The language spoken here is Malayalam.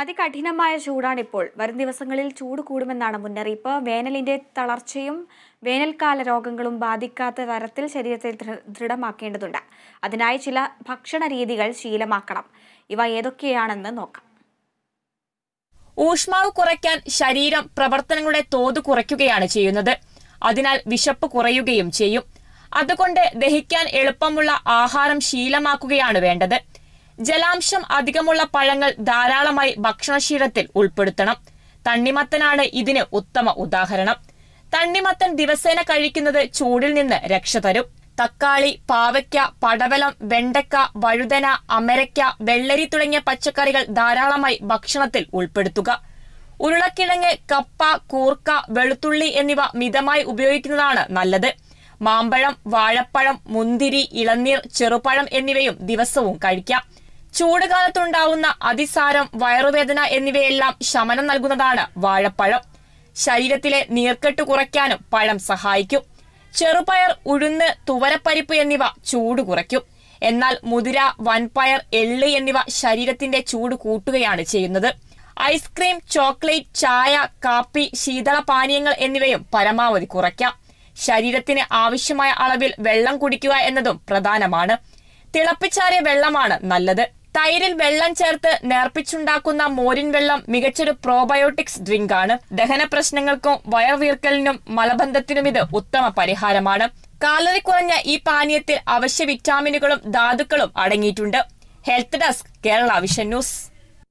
അതികഠിനമായ ചൂടാണിപ്പോൾ വരും ദിവസങ്ങളിൽ ചൂട് കൂടുമെന്നാണ് മുന്നറിയിപ്പ് വേനലിൻ്റെ തളർച്ചയും വേനൽക്കാല രോഗങ്ങളും ബാധിക്കാത്ത തരത്തിൽ ശരീരത്തെ ദൃഢമാക്കേണ്ടതുണ്ട് അതിനായി ചില ഭക്ഷണ രീതികൾ ശീലമാക്കണം ഇവ ഏതൊക്കെയാണെന്ന് നോക്കാം ഊഷ്മാവ് കുറയ്ക്കാൻ ശരീരം പ്രവർത്തനങ്ങളുടെ തോത് കുറയ്ക്കുകയാണ് ചെയ്യുന്നത് അതിനാൽ വിശപ്പ് കുറയുകയും ചെയ്യും അതുകൊണ്ട് ദഹിക്കാൻ എളുപ്പമുള്ള ആഹാരം ശീലമാക്കുകയാണ് വേണ്ടത് ജലാംശം അധികമുള്ള പഴങ്ങൾ ധാരാളമായി ഭക്ഷണശീലത്തിൽ ഉൾപ്പെടുത്തണം തണ്ണിമത്തനാണ് ഇതിന് ഉത്തമ ഉദാഹരണം തണ്ണിമത്തൻ ദിവസേന കഴിക്കുന്നത് ചൂടിൽ നിന്ന് രക്ഷ തരും തക്കാളി പാവയ്ക്ക പടവലം വെണ്ടക്ക വഴുതന അമരയ്ക്ക വെള്ളരി തുടങ്ങിയ പച്ചക്കറികൾ ധാരാളമായി ഭക്ഷണത്തിൽ ഉൾപ്പെടുത്തുക ഉരുളക്കിഴങ്ങ് കപ്പ കൂർക്ക വെളുത്തുള്ളി എന്നിവ മിതമായി ഉപയോഗിക്കുന്നതാണ് നല്ലത് മാമ്പഴം വാഴപ്പഴം മുന്തിരി ഇളനീർ ചെറുപഴം എന്നിവയും ദിവസവും കഴിക്കാം ചൂട് കാലത്തുണ്ടാവുന്ന അതിസാരം വയറുവേദന എന്നിവയെല്ലാം ശമനം നൽകുന്നതാണ് വാഴപ്പഴം ശരീരത്തിലെ നീർക്കെട്ട് കുറയ്ക്കാനും പഴം സഹായിക്കും ചെറുപയർ ഉഴുന്ന് തുവരപ്പരിപ്പ് എന്നിവ ചൂട് കുറയ്ക്കും എന്നാൽ മുതിര വൻപയർ എള്ള് എന്നിവ ശരീരത്തിന്റെ ചൂട് കൂട്ടുകയാണ് ചെയ്യുന്നത് ഐസ്ക്രീം ചോക്ലേറ്റ് ചായ കാപ്പി ശീതള പാനീയങ്ങൾ എന്നിവയും പരമാവധി കുറയ്ക്കാം ശരീരത്തിന് ആവശ്യമായ അളവിൽ വെള്ളം കുടിക്കുക എന്നതും പ്രധാനമാണ് തിളപ്പിച്ചാറിയ വെള്ളമാണ് നല്ലത് തൈരിൽ വെള്ളം ചേർത്ത് നേർപ്പിച്ചുണ്ടാക്കുന്ന മോരിൻ വെള്ളം മികച്ചൊരു പ്രോബയോട്ടിക്സ് ആണ് ദഹന പ്രശ്നങ്ങൾക്കും വയർവീർക്കലിനും മലബന്ധത്തിനും ഇത് ഉത്തമ പരിഹാരമാണ് കാലറി കുറഞ്ഞ ഈ പാനീയത്തിൽ അവശ്യ വിറ്റാമിനുകളും ധാതുക്കളും അടങ്ങിയിട്ടുണ്ട് health desk Kerala vision news